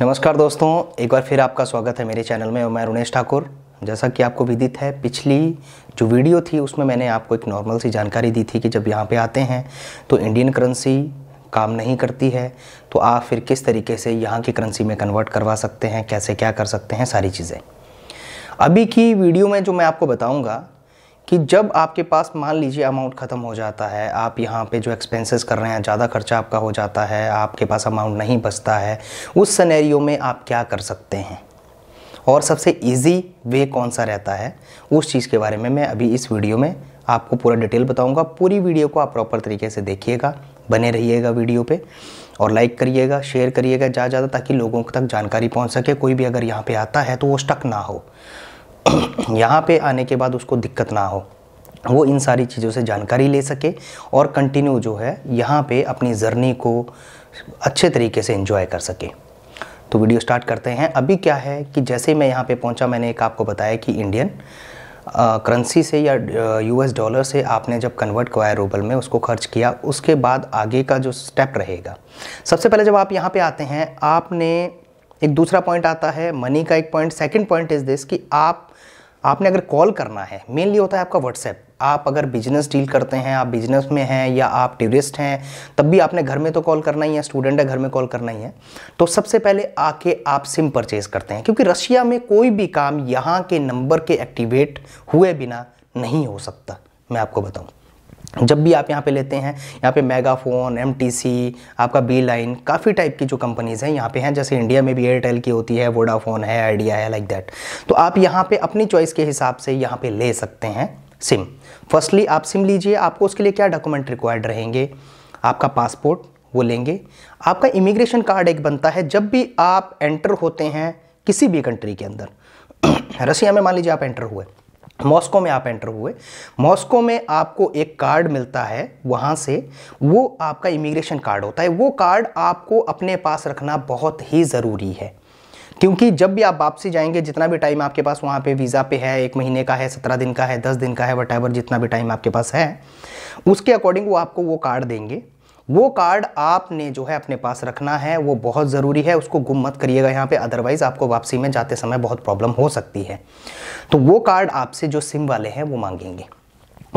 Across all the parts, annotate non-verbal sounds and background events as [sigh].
नमस्कार दोस्तों एक बार फिर आपका स्वागत है मेरे चैनल में मैं रुणेश ठाकुर जैसा कि आपको विदित है पिछली जो वीडियो थी उसमें मैंने आपको एक नॉर्मल सी जानकारी दी थी कि जब यहाँ पे आते हैं तो इंडियन करेंसी काम नहीं करती है तो आप फिर किस तरीके से यहाँ की करेंसी में कन्वर्ट करवा सकते हैं कैसे क्या कर सकते हैं सारी चीज़ें अभी की वीडियो में जो मैं आपको बताऊँगा कि जब आपके पास मान लीजिए अमाउंट ख़त्म हो जाता है आप यहाँ पे जो एक्सपेंसेस कर रहे हैं ज़्यादा खर्चा आपका हो जाता है आपके पास अमाउंट नहीं बचता है उस सनेरियो में आप क्या कर सकते हैं और सबसे इजी वे कौन सा रहता है उस चीज़ के बारे में मैं अभी इस वीडियो में आपको पूरा डिटेल बताऊँगा पूरी वीडियो को आप प्रॉपर तरीके से देखिएगा बने रहिएगा वीडियो पर और लाइक करिएगा शेयर करिएगा ज़्यादा ज़्यादा ताकि लोगों तक जानकारी पहुँच सके कोई भी अगर यहाँ पर आता है तो वो स्टक ना हो [coughs] यहाँ पे आने के बाद उसको दिक्कत ना हो वो इन सारी चीज़ों से जानकारी ले सके और कंटिन्यू जो है यहाँ पे अपनी जर्नी को अच्छे तरीके से इन्जॉय कर सके तो वीडियो स्टार्ट करते हैं अभी क्या है कि जैसे मैं यहाँ पे पहुँचा मैंने एक आपको बताया कि इंडियन करेंसी से या यूएस डॉलर से आपने जब कन्वर्ट करवाया रूबल में उसको खर्च किया उसके बाद आगे का जो स्टेप रहेगा सबसे पहले जब आप यहाँ पे आते हैं आपने एक दूसरा पॉइंट आता है मनी का एक point second point is this कि आप आपने अगर कॉल करना है मेनली होता है आपका व्हाट्सएप आप अगर बिजनेस डील करते हैं आप बिजनेस में हैं या आप टूरिस्ट हैं तब भी आपने घर में तो कॉल करना ही है स्टूडेंट है घर में कॉल करना ही है तो सबसे पहले आके आप सिम परचेज़ करते हैं क्योंकि रशिया में कोई भी काम यहाँ के नंबर के एक्टिवेट हुए बिना नहीं हो सकता मैं आपको बताऊँ जब भी आप यहाँ पे लेते हैं यहाँ पे मेगाफोन एम आपका बी लाइन काफ़ी टाइप की जो कंपनीज़ हैं यहाँ पे हैं जैसे इंडिया में भी एयरटेल की होती है वोडाफोन है आइडिया है लाइक दैट तो आप यहाँ पे अपनी चॉइस के हिसाब से यहाँ पे ले सकते हैं सिम फर्स्टली आप सिम लीजिए आपको उसके लिए क्या डॉक्यूमेंट रिक्वायर्ड रहेंगे आपका पासपोर्ट वो लेंगे आपका इमिग्रेशन कार्ड एक बनता है जब भी आप एंटर होते हैं किसी भी कंट्री के अंदर [coughs] रसिया में मान लीजिए आप एंटर हुए मॉस्को में आप एंटर हुए मॉस्को में आपको एक कार्ड मिलता है वहाँ से वो आपका इमिग्रेशन कार्ड होता है वो कार्ड आपको अपने पास रखना बहुत ही ज़रूरी है क्योंकि जब भी आप वापसी जाएंगे जितना भी टाइम आपके पास वहाँ पे वीज़ा पे है एक महीने का है सत्रह दिन का है दस दिन का है वट जितना भी टाइम आपके पास है उसके अकॉर्डिंग वो आपको वो कार्ड देंगे वो कार्ड आपने जो है अपने पास रखना है वो बहुत ज़रूरी है उसको गुम मत करिएगा यहाँ पे अदरवाइज़ आपको वापसी में जाते समय बहुत प्रॉब्लम हो सकती है तो वो कार्ड आपसे जो सिम वाले हैं वो मांगेंगे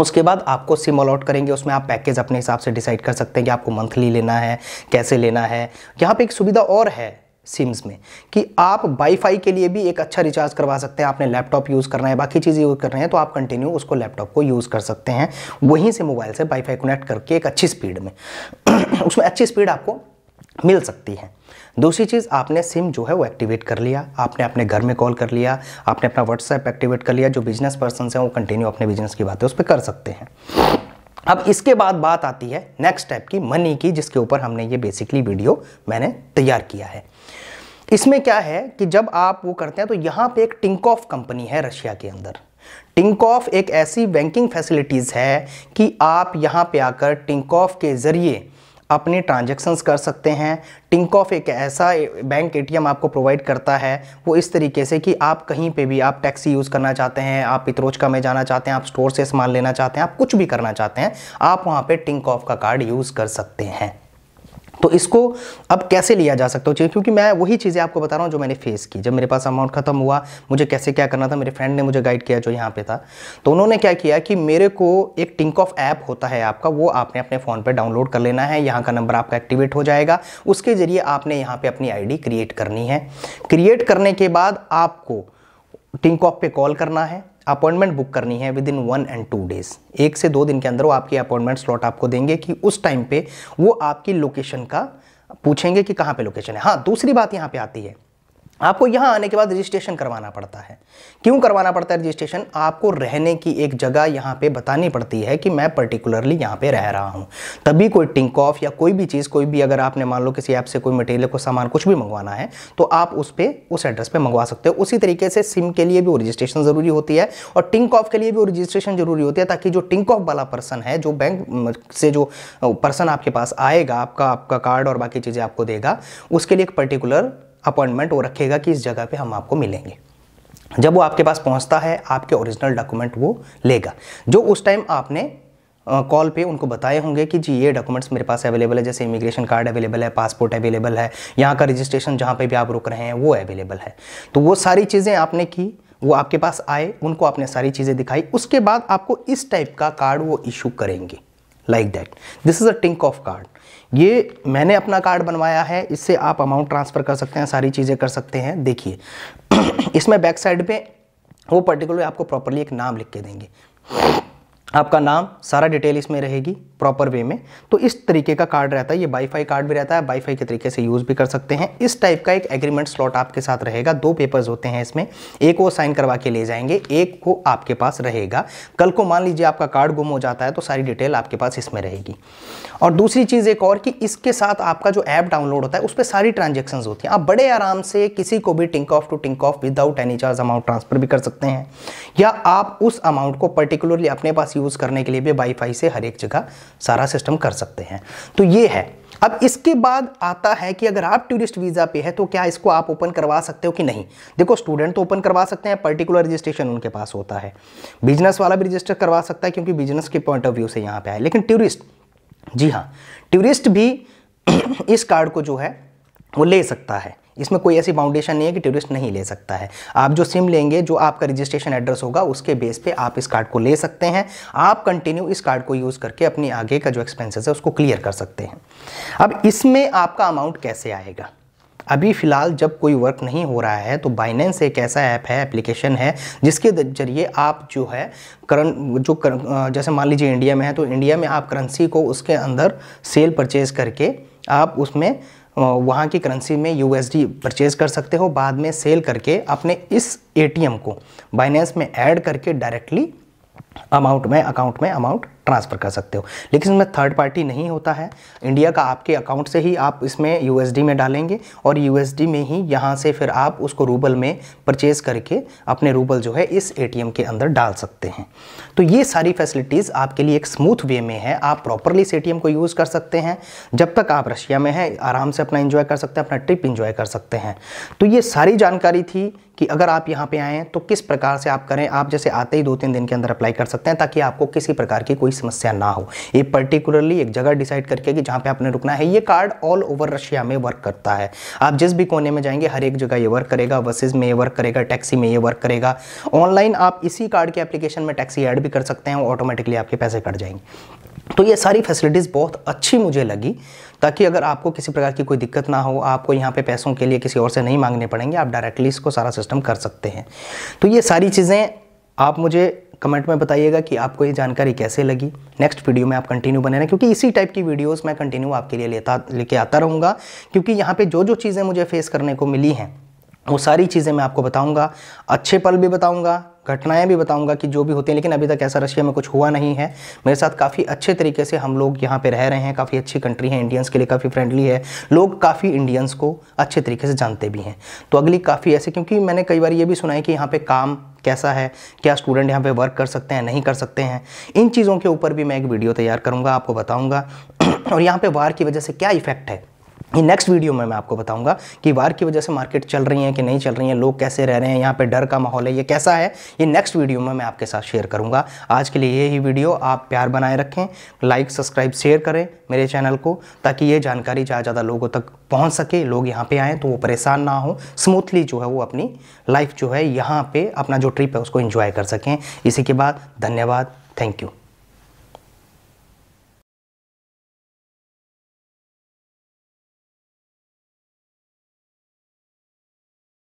उसके बाद आपको सिम अलॉट करेंगे उसमें आप पैकेज अपने हिसाब से डिसाइड कर सकते हैं कि आपको मंथली लेना है कैसे लेना है यहाँ पे एक सुविधा और है सिम्स में कि आप वाईफाई के लिए भी एक अच्छा रिचार्ज करवा सकते हैं आपने लैपटॉप यूज़ करना है बाकी चीज़ यूज़ कर रहे हैं तो आप कंटिन्यू उसको लैपटॉप को यूज़ कर सकते हैं वहीं से मोबाइल से वाईफाई कनेक्ट करके एक अच्छी स्पीड में [clears throat] उसमें अच्छी स्पीड आपको मिल सकती है दूसरी चीज़ आपने सिम जो है वो एक्टिवेट कर लिया आपने अपने घर में कॉल कर लिया आपने अपना व्हाट्सएप एक्टिवेट कर लिया जो बिजनेस पर्सन हैं वो कंटिन्यू अपने बिजनेस की बातें उस पर कर सकते हैं अब इसके बाद बात आती है नेक्स्ट स्टेप की मनी की जिसके ऊपर हमने ये बेसिकली वीडियो मैंने तैयार किया है इसमें क्या है कि जब आप वो करते हैं तो यहाँ पे एक टिंकॉफ कंपनी है रशिया के अंदर टिंकॉफ एक ऐसी बैंकिंग फैसिलिटीज़ है कि आप यहाँ पे आकर टिंकॉफ के ज़रिए अपनी ट्रांजेक्शन्स कर सकते हैं टिंक ऑफ एक ऐसा बैंक एटीएम आपको प्रोवाइड करता है वो इस तरीके से कि आप कहीं पे भी आप टैक्सी यूज़ करना चाहते हैं आप पितरोचका में जाना चाहते हैं आप स्टोर से सामान लेना चाहते हैं आप कुछ भी करना चाहते हैं आप वहाँ पर टिंक ऑफ का कार्ड यूज़ कर सकते हैं तो इसको अब कैसे लिया जा सकता है क्योंकि मैं वही चीज़ें आपको बता रहा हूँ जो मैंने फेस की जब मेरे पास अमाउंट खत्म हुआ मुझे कैसे क्या करना था मेरे फ्रेंड ने मुझे गाइड किया जो यहाँ पे था तो उन्होंने क्या किया कि मेरे को एक टिंक ऑफ ऐप होता है आपका वो आपने अपने फ़ोन पर डाउनलोड कर लेना है यहाँ का नंबर आपका एक्टिवेट हो जाएगा उसके ज़रिए आपने यहाँ पर अपनी आई क्रिएट करनी है क्रिएट करने के बाद आपको टिंक ऑफ पे कॉल करना है अपॉइंटमेंट बुक करनी है within one and two days एक से दो दिन के अंदर वो आपकी अपॉइंटमेंट स्लॉट आपको देंगे कि उस टाइम पे वो आपकी लोकेशन का पूछेंगे कि कहाँ पे लोकेशन है हाँ दूसरी बात यहाँ पे आती है आपको यहाँ आने के बाद रजिस्ट्रेशन करवाना पड़ता है क्यों करवाना पड़ता है रजिस्ट्रेशन आपको रहने की एक जगह यहाँ पे बतानी पड़ती है कि मैं पर्टिकुलरली यहाँ पे रह रहा हूँ तभी कोई टिंक ऑफ या कोई भी चीज़ कोई भी अगर आपने मान लो किसी ऐप से कोई मटेरियल को सामान कुछ भी मंगवाना है तो आप उस पर उस एड्रेस पर मंगवा सकते हो उसी तरीके से सिम के लिए भी रजिस्ट्रेशन ज़रूरी होती है और टिंक ऑफ के लिए भी रजिस्ट्रेशन ज़रूरी होती है ताकि जो टिंक ऑफ वाला पर्सन है जो बैंक से जो पर्सन आपके पास आएगा आपका आपका कार्ड और बाकी चीज़ें आपको देगा उसके लिए एक पर्टिकुलर अपॉइंटमेंट वो रखेगा कि इस जगह पे हम आपको मिलेंगे जब वो आपके पास पहुंचता है आपके ओरिजिनल डॉक्यूमेंट वो लेगा जो उस टाइम आपने कॉल पे उनको बताए होंगे कि जी ये डॉक्यूमेंट्स मेरे पास अवेलेबल है जैसे इमिग्रेशन कार्ड अवेलेबल है पासपोर्ट अवेलेबल है यहाँ का रजिस्ट्रेशन जहाँ पे भी आप रुक रहे हैं वो अवेलेबल है तो वो सारी चीज़ें आपने की वो आपके पास आए उनको आपने सारी चीज़ें दिखाई उसके बाद आपको इस टाइप का कार्ड वो इशू करेंगे like that this is a Tinkoff card ये मैंने अपना कार्ड बनवाया है इससे आप अमाउंट ट्रांसफ़र कर सकते हैं सारी चीज़ें कर सकते हैं देखिए [clears throat] इसमें बैक साइड पे वो पर्टिकुलर आपको प्रॉपरली एक नाम लिख के देंगे आपका नाम सारा डिटेल इसमें रहेगी प्रॉपर वे में तो इस तरीके का कार्ड रहता है ये वाईफाई कार्ड भी रहता है वाईफाई के तरीके से यूज़ भी कर सकते हैं इस टाइप का एक एग्रीमेंट स्लॉट आपके साथ रहेगा दो पेपर्स होते हैं इसमें एक वो साइन करवा के ले जाएंगे एक को आपके पास रहेगा कल को मान लीजिए आपका कार्ड गुम हो जाता है तो सारी डिटेल आपके पास इसमें रहेगी और दूसरी चीज़ एक और कि इसके साथ आपका जो ऐप डाउनलोड होता है उस पर सारी ट्रांजेक्शन होती हैं आप बड़े आराम से किसी को भी Tinkoff to Tinkoff without any charge amount transfer भी कर सकते हैं या आप उस अमाउंट को पर्टिकुलरली अपने पास यूज़ करने के लिए भी वाईफाई से हर एक जगह सारा सिस्टम कर सकते हैं तो ये है अब इसके बाद आता है कि अगर आप टूरिस्ट वीज़ा पे है तो क्या इसको आप ओपन करवा सकते हो कि नहीं देखो स्टूडेंट तो ओपन करवा सकते हैं पर्टिकुलर रजिस्ट्रेशन उनके पास होता है बिजनेस वाला भी रजिस्टर करवा सकता है क्योंकि बिजनेस के पॉइंट ऑफ व्यू से यहाँ पे आए लेकिन टूरिस्ट जी हाँ टूरिस्ट भी [clears throat] इस कार्ड को जो है वो ले सकता है इसमें कोई ऐसी फाउंडेशन नहीं है कि टूरिस्ट नहीं ले सकता है आप जो सिम लेंगे जो आपका रजिस्ट्रेशन एड्रेस होगा उसके बेस पे आप इस कार्ड को ले सकते हैं आप कंटिन्यू इस कार्ड को यूज़ करके अपने आगे का जो एक्सपेंसेस है उसको क्लियर कर सकते हैं अब इसमें आपका अमाउंट कैसे आएगा अभी फ़िलहाल जब कोई वर्क नहीं हो रहा है तो बाइनेंस एक ऐसा ऐप है एप्लीकेशन है जिसके जरिए आप जो है करन जो कर, जैसे मान लीजिए इंडिया में है तो इंडिया में आप करेंसी को उसके अंदर सेल परचेज़ करके आप उसमें वहाँ की करेंसी में यूएसडी परचेज कर सकते हो बाद में सेल करके अपने इस एम को बाइनेंस में ऐड करके डायरेक्टली अमाउंट में अकाउंट में अमाउंट ट्रांसफ़र कर सकते हो लेकिन इसमें थर्ड पार्टी नहीं होता है इंडिया का आपके अकाउंट से ही आप इसमें यू में डालेंगे और यू में ही यहाँ से फिर आप उसको रूबल में परचेज़ करके अपने रूबल जो है इस ए के अंदर डाल सकते हैं तो ये सारी फैसिलिटीज़ आपके लिए एक स्मूथ वे में है आप प्रॉपरली इस ए को यूज़ कर सकते हैं जब तक आप रशिया में हैं आराम से अपना इन्जॉय कर सकते हैं अपना ट्रिप इन्जॉय कर सकते हैं तो ये सारी जानकारी थी कि अगर आप यहाँ पे आए हैं तो किस प्रकार से आप करें आप जैसे आते ही दो तीन दिन के अंदर अप्लाई कर सकते हैं ताकि आपको किसी प्रकार की कोई समस्या ना हो ये पर्टिकुलरली एक जगह डिसाइड करके कि जहाँ पे आपने रुकना है ये कार्ड ऑल ओवर रशिया में वर्क करता है आप जिस भी कोने में जाएंगे हर एक जगह ये वर्क करेगा बसेज में ये वर्क करेगा टैक्सी में ये वर्क करेगा ऑनलाइन आप इसी कार्ड के एप्लीकेशन में टैक्सी ऐड भी कर सकते हैं ऑटोमेटिकली आपके पैसे कट जाएंगे तो ये सारी फैसिलिटीज़ बहुत अच्छी मुझे लगी ताकि अगर आपको किसी प्रकार की कोई दिक्कत ना हो आपको यहाँ पे पैसों के लिए किसी और से नहीं मांगने पड़ेंगे आप डायरेक्टली इसको सारा सिस्टम कर सकते हैं तो ये सारी चीज़ें आप मुझे कमेंट में बताइएगा कि आपको ये जानकारी कैसे लगी नेक्स्ट वीडियो में आप कंटिन्यू बने रहें क्योंकि इसी टाइप की वीडियोज़ मैं कंटिन्यू आपके लिए लेता लेके आता रहूँगा क्योंकि यहाँ पे जो जो चीज़ें मुझे फेस करने को मिली हैं वो सारी चीज़ें मैं आपको बताऊंगा अच्छे पल भी बताऊंगा घटनाएं भी बताऊंगा कि जो भी होती हैं लेकिन अभी तक ऐसा रशिया में कुछ हुआ नहीं है मेरे साथ काफ़ी अच्छे तरीके से हम लोग यहाँ पे रह रहे हैं काफ़ी अच्छी कंट्री है इंडियंस के लिए काफ़ी फ्रेंडली है लोग काफ़ी इंडियंस को अच्छे तरीके से जानते भी हैं तो अगली काफ़ी ऐसे क्योंकि मैंने कई बार ये भी सुना है कि यहाँ पर काम कैसा है क्या स्टूडेंट यहाँ पर वर्क कर सकते हैं नहीं कर सकते हैं इन चीज़ों के ऊपर भी मैं एक वीडियो तैयार करूँगा आपको बताऊँगा [clears throat] और यहाँ पर वार की वजह से क्या इफेक्ट है ये नेक्स्ट वीडियो में मैं आपको बताऊंगा कि वार की वजह से मार्केट चल रही है कि नहीं चल रही है लोग कैसे रह रहे हैं यहाँ पे डर का माहौल है ये कैसा है ये नेक्स्ट वीडियो में मैं आपके साथ शेयर करूंगा आज के लिए यही वीडियो आप प्यार बनाए रखें लाइक सब्सक्राइब शेयर करें मेरे चैनल को ताकि ये जानकारी ज़्यादा ज़्यादा लोगों तक पहुँच सके लोग यहाँ पर आएँ तो वो परेशान ना हो स्मूथली जो है वो अपनी लाइफ जो है यहाँ पर अपना जो ट्रिप है उसको इन्जॉय कर सकें इसी के बाद धन्यवाद थैंक यू